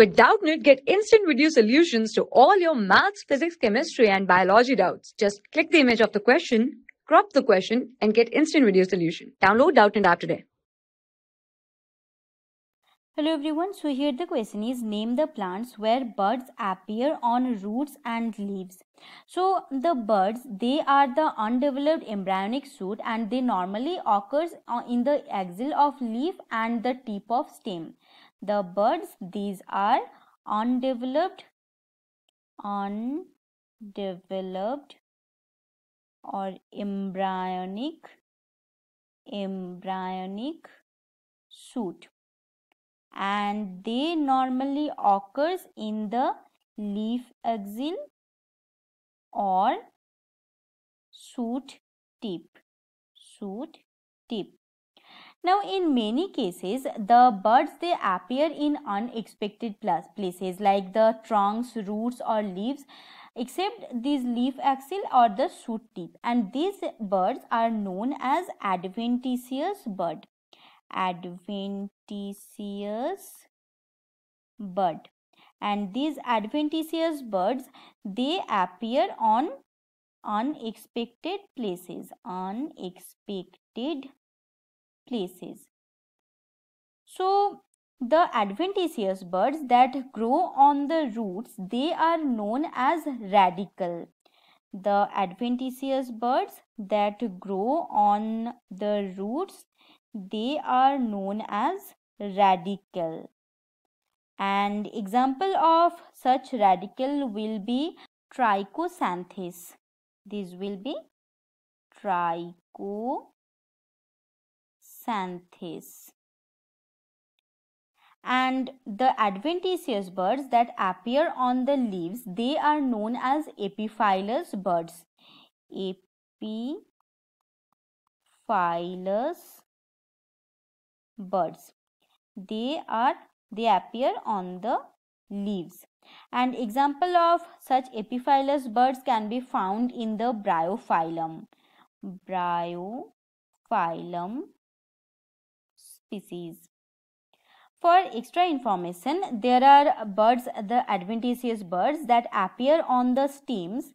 With Doubtnit, get instant video solutions to all your maths, physics, chemistry, and biology doubts. Just click the image of the question, crop the question, and get instant video solution. Download Doubtnit app today. Hello everyone, so here the question is name the plants where buds appear on roots and leaves. So the buds they are the undeveloped embryonic shoot and they normally occurs uh, in the axil of leaf and the tip of stem the birds these are undeveloped undeveloped or embryonic embryonic shoot and they normally occurs in the leaf axil or shoot tip shoot tip now in many cases, the buds they appear in unexpected places like the trunks, roots or leaves except these leaf axil or the shoot tip and these birds are known as adventitious bud, Adventitious bud. and these adventitious birds they appear on unexpected places unexpected places. So the adventitious birds that grow on the roots, they are known as radical. The adventitious birds that grow on the roots, they are known as radical. And example of such radical will be trichosanthis. This will be tricho Xanthis. And the adventitious birds that appear on the leaves, they are known as epiphyllous birds. Apiphilous birds. They are they appear on the leaves. An example of such epiphyllous birds can be found in the bryophyllum. Bryophyllum species. For extra information, there are birds, the adventitious birds that appear on the stems,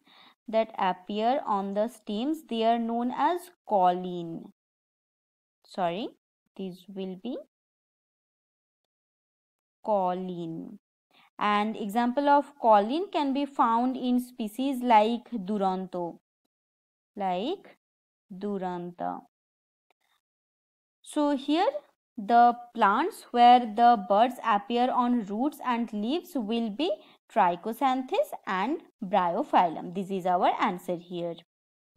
that appear on the stems, they are known as colleen. Sorry, these will be colleen. And example of colleen can be found in species like Duranto, like Duranta. So here the plants where the buds appear on roots and leaves will be trichosanthis and bryophyllum. This is our answer here.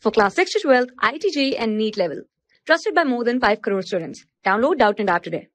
For class 6 to 12, ITG and NEET level. Trusted by more than 5 crore students. Download Doubt and App today.